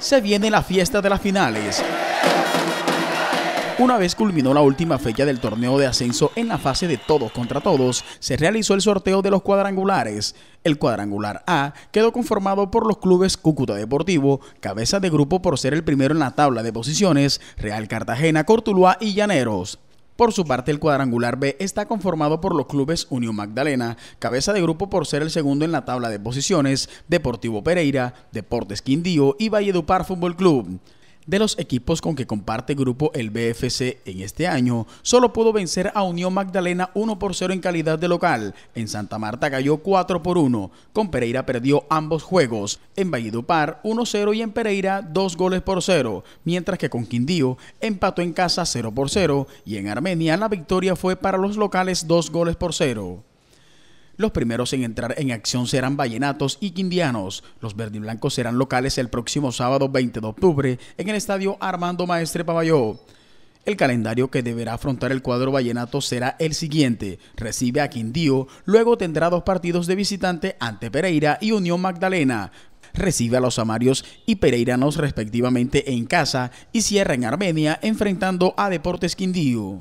se viene la fiesta de las finales. Una vez culminó la última fecha del torneo de ascenso en la fase de todos contra todos, se realizó el sorteo de los cuadrangulares. El cuadrangular A quedó conformado por los clubes Cúcuta Deportivo, cabeza de grupo por ser el primero en la tabla de posiciones, Real Cartagena, Cortuluá y Llaneros. Por su parte, el cuadrangular B está conformado por los clubes Unión Magdalena, cabeza de grupo por ser el segundo en la tabla de posiciones, Deportivo Pereira, Deportes Quindío y Valledupar Fútbol Club. De los equipos con que comparte grupo el BFC en este año, solo pudo vencer a Unión Magdalena 1 por 0 en calidad de local. En Santa Marta cayó 4 por 1. Con Pereira perdió ambos juegos. En Valledupar 1-0 y en Pereira 2 goles por 0. Mientras que con Quindío empató en casa 0 por 0 y en Armenia la victoria fue para los locales 2 goles por 0. Los primeros en entrar en acción serán vallenatos y quindianos. Los verdiblancos serán locales el próximo sábado 20 de octubre en el estadio Armando Maestre Paballó. El calendario que deberá afrontar el cuadro vallenato será el siguiente. Recibe a Quindío, luego tendrá dos partidos de visitante ante Pereira y Unión Magdalena. Recibe a los amarios y pereiranos respectivamente en casa y cierra en Armenia enfrentando a Deportes Quindío.